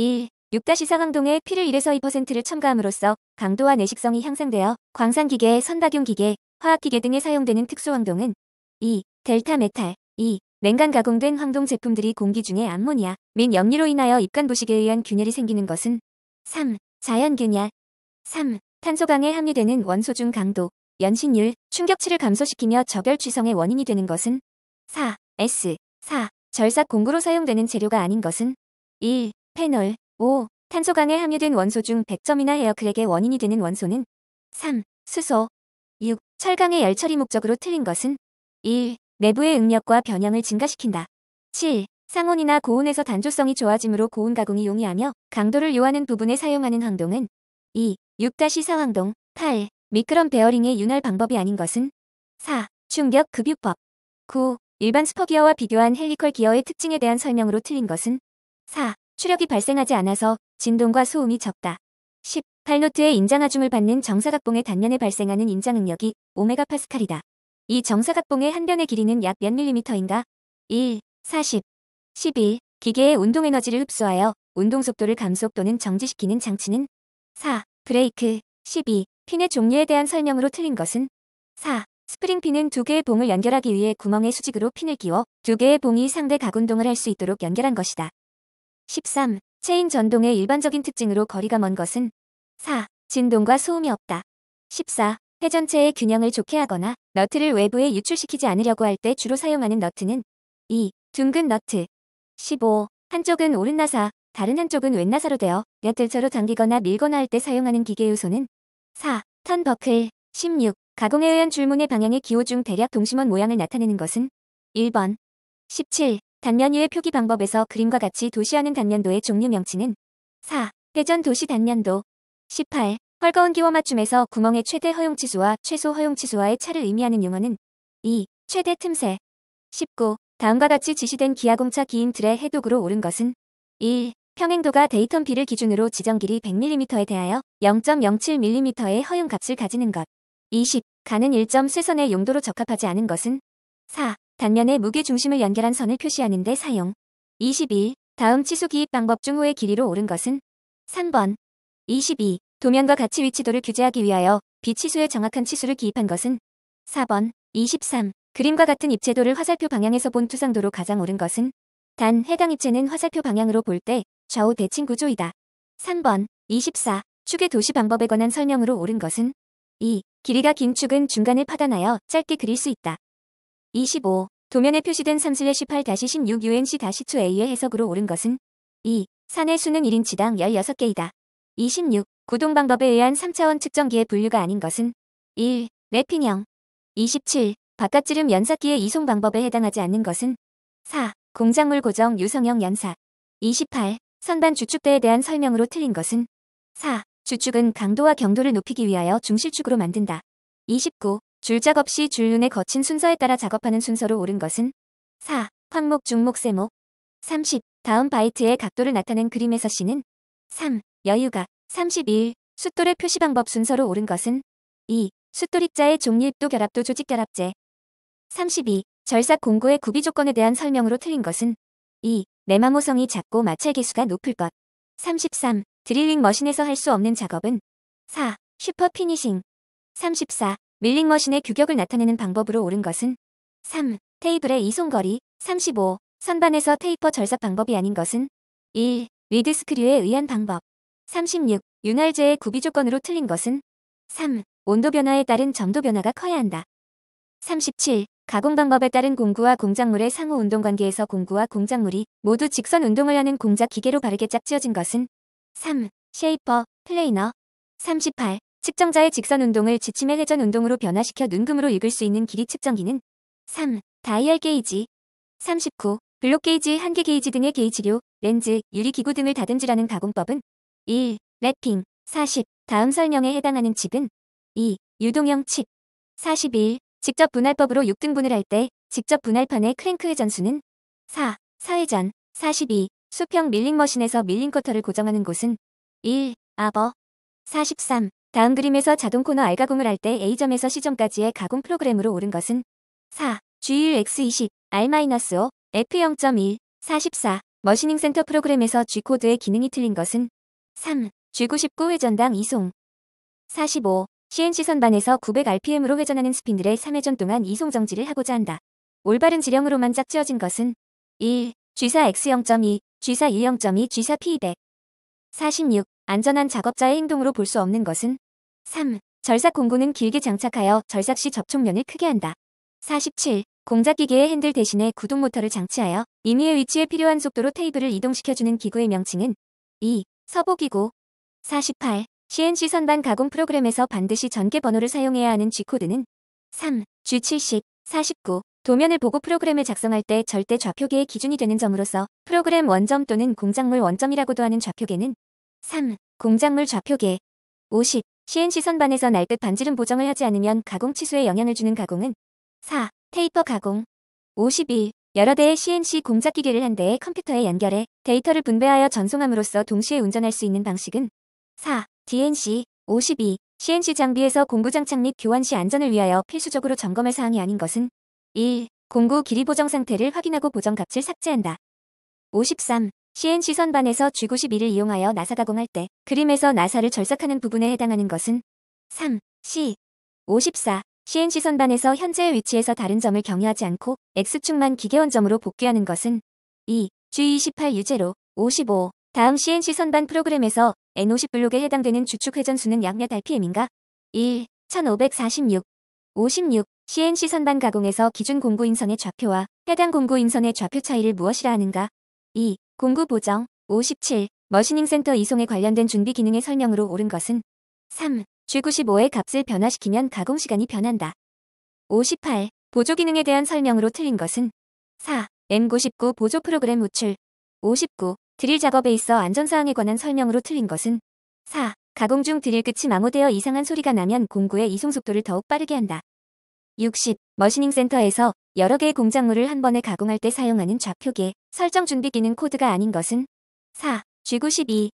1. 6-상황동에 피를 1에서 2%를 첨가함으로써 강도와 내식성이 향상되어 광산기계, 선박용기계, 화학기계 등에 사용되는 특수황동은 2. 델타 메탈 2. 냉간 가공된 황동 제품들이 공기 중에 암모니아 및 염리로 인하여 입간 부식에 의한 균열이 생기는 것은 3. 자연균열 3. 탄소강에 함유되는 원소 중 강도, 연신율, 충격치를 감소시키며 저결취성의 원인이 되는 것은 4. S. 4. 절삭 공구로 사용되는 재료가 아닌 것은 1. 페놀 5. 탄소강에 함유된 원소 중 100점이나 에어클릭의 원인이 되는 원소는 3. 수소 6. 철강의 열 처리 목적으로 틀린 것은 1. 내부의 응력과 변형을 증가시킨다. 7. 상온이나 고온에서 단조성이 좋아지므로 고온 가공이 용이하며 강도를 요하는 부분에 사용하는 황동은 2. 6-4 황동 8. 미끄럼 베어링의 윤활 방법이 아닌 것은 4. 충격 급유법 9. 일반 스퍼기어와 비교한 헬리컬 기어의 특징에 대한 설명으로 틀린 것은 4. 출력이 발생하지 않아서 진동과 소음이 적다. 10. 팔노트의 인장하중을 받는 정사각봉의 단면에 발생하는 인장응력이 오메가파스칼이다이 정사각봉의 한 변의 길이는 약 몇 밀리미터인가? 1. 40. 11. 기계의 운동에너지를 흡수하여 운동속도를 감속 또는 정지시키는 장치는? 4. 브레이크. 12. 핀의 종류에 대한 설명으로 틀린 것은? 4. 스프링핀은 두 개의 봉을 연결하기 위해 구멍의 수직으로 핀을 끼워 두 개의 봉이 상대 각운동을 할 수 있도록 연결한 것이다. 13. 체인 전동의 일반적인 특징으로 거리가 먼 것은 4. 진동과 소음이 없다. 14. 회전체의 균형을 좋게 하거나 너트를 외부에 유출시키지 않으려고 할 때 주로 사용하는 너트는 2. 둥근 너트 15. 한쪽은 오른 나사, 다른 한쪽은 왼 나사로 되어 엿틀처로 당기거나 밀거나 할 때 사용하는 기계 요소는 4. 턴버클 16. 가공에 의한 줄무늬 방향의 기호 중 대략 동심원 모양을 나타내는 것은 1번 17. 단면유의 표기 방법에서 그림과 같이 도시하는 단면도의 종류 명칭은 4. 회전 도시 단면도 18. 헐거운 기호 맞춤에서 구멍의 최대 허용치수와 최소 허용치수와의 차를 의미하는 용어는 2. 최대 틈새 19. 다음과 같이 지시된 기아공차 기인 들의 해독으로 옳은 것은 1. 평행도가 데이턴비를 기준으로 지정 길이 100mm에 대하여 0.07mm의 허용값을 가지는 것 20. 가는 1 3선의 용도로 적합하지 않은 것은 4. 단면에 무게 중심을 연결한 선을 표시하는 데 사용. 2 2 다음 치수 기입 방법 중 후에 길이로 오른 것은 3번. 22. 도면과 같이 위치도를 규제하기 위하여 비치수의 정확한 치수를 기입한 것은 4번. 23. 그림과 같은 입체도를 화살표 방향에서 본 투상도로 가장 오른 것은 단 해당 입체는 화살표 방향으로 볼 때 좌우 대칭 구조이다. 3번. 24. 축의 도시 방법에 관한 설명으로 오른 것은 2. 길이가 긴 축은 중간을 파단하여 짧게 그릴 수 있다. 25. 도면에 표시된 3-18-16 UNC-2A의 해석으로 옳은 것은 2. 산의 수는 1인치당 16개이다. 26. 구동 방법에 의한 3차원 측정기의 분류가 아닌 것은 1. 맵핑형 27. 바깥지름 연삭기의 이송 방법에 해당하지 않는 것은 4. 공작물 고정 유성형 연사 28. 선반 주축대에 대한 설명으로 틀린 것은 4. 주축은 강도와 경도를 높이기 위하여 중실축으로 만든다. 29. 줄작 없이 줄눈에 거친 순서에 따라 작업하는 순서로 옳은 것은 4. 황목, 중목, 세목 30. 다음 바이트의 각도를 나타낸 그림에서 씨는 3. 여유가 31. 숫돌의 표시 방법 순서로 옳은 것은 2. 숫돌입자의 종립도 결합도 조직 결합제 32. 절삭 공고의 구비 조건에 대한 설명으로 틀린 것은 2. 내마모성이 작고 마찰 개수가 높을 것 33. 드릴링 머신에서 할 수 없는 작업은 4. 슈퍼 피니싱 34. 밀링머신의 규격을 나타내는 방법으로 옳은 것은 3. 테이블의 이송거리 35. 선반에서 테이퍼 절삭 방법이 아닌 것은 1. 리드 스크류에 의한 방법 36. 윤활제의 구비 조건으로 틀린 것은 3. 온도 변화에 따른 점도 변화가 커야 한다. 37. 가공 방법에 따른 공구와 공작물의 상호 운동 관계에서 공구와 공작물이 모두 직선 운동을 하는 공작 기계로 바르게 짝지어진 것은 3. 쉐이퍼, 플레이너 38. 측정자의 직선 운동을 지침의 회전 운동으로 변화시켜 눈금으로 읽을 수 있는 길이 측정기는 3. 다이얼 게이지 39. 블록 게이지, 한계 게이지 등의 게이지료, 렌즈, 유리기구 등을 다듬지라는 가공법은 1. 랩핑 40. 다음 설명에 해당하는 칩은 2. 유동형 칩 41. 직접 분할법으로 6등분을 할 때 직접 분할판의 크랭크 회전수는 4. 사회전 42. 수평 밀링머신에서 밀링커터를 고정하는 곳은 1. 아버 43. 다음 그림에서 자동 코너 알가공을 할 때 A점에서 C점까지의 가공 프로그램으로 오른 것은 4. G1X20, R-5, F0.1, 44. 머신닝 센터 프로그램에서 G코드의 기능이 틀린 것은 3. G99 회전당 이송 45. CNC 선반에서 900rpm으로 회전하는 스핀들의 3회전 동안 이송 정지를 하고자 한다. 올바른 지령으로만 짝지어진 것은 1. G4X0.2, G4E0.2, G4P200 46. 안전한 작업자의 행동으로 볼 수 없는 것은 3. 절삭 공구는 길게 장착하여 절삭 시 접촉면을 크게 한다. 47. 공작기계의 핸들 대신에 구동모터를 장치하여 임의의 위치에 필요한 속도로 테이블을 이동시켜주는 기구의 명칭은 2. 서보기구 48. CNC 선반 가공 프로그램에서 반드시 전개 번호를 사용해야 하는 G코드는 3. G70, 49. 도면을 보고 프로그램을 작성할 때 절대 좌표계의 기준이 되는 점으로서 프로그램 원점 또는 공작물 원점이라고도 하는 좌표계는 3. 공작물 좌표계 50. CNC 선반에서 날듯 반지름 보정을 하지 않으면 가공 치수에 영향을 주는 가공은 4. 테이퍼 가공 51. 여러 대의 CNC 공작 기계를 한 대의 컴퓨터에 연결해 데이터를 분배하여 전송함으로써 동시에 운전할 수 있는 방식은 4. DNC 52. CNC 장비에서 공구 장착 및 교환 시 안전을 위하여 필수적으로 점검할 사항이 아닌 것은 1. 공구 길이 보정 상태를 확인하고 보정 값을 삭제한다. 53. CNC 선반에서 G91을 이용하여 나사 가공할 때 그림에서 나사를 절삭하는 부분에 해당하는 것은 3. C. 54. CNC 선반에서 현재의 위치에서 다른 점을 경유하지 않고 X축만 기계원점으로 복귀하는 것은 2. G28 유제로 55. 다음 CNC 선반 프로그램에서 N50 블록에 해당되는 주축 회전수는 약 몇 RPM인가? 1. 1546. 56. CNC 선반 가공에서 기준 공구 인선의 좌표와 해당 공구 인선의 좌표 차이를 무엇이라 하는가? 2. 공구 보정 57 머시닝 센터 이송에 관련된 준비 기능의 설명으로 옳은 것은 3. G95의 값을 변화시키면 가공 시간이 변한다. 58. 보조 기능에 대한 설명으로 틀린 것은 4. M99 보조 프로그램 우출 59. 드릴 작업에 있어 안전사항에 관한 설명으로 틀린 것은 4. 가공 중 드릴 끝이 마모되어 이상한 소리가 나면 공구의 이송 속도를 더욱 빠르게 한다. 60. 머시닝 센터에서 여러 개의 공작물을 한 번에 가공할 때 사용하는 좌표계 설정 준비 기능 코드가 아닌 것은 4. G92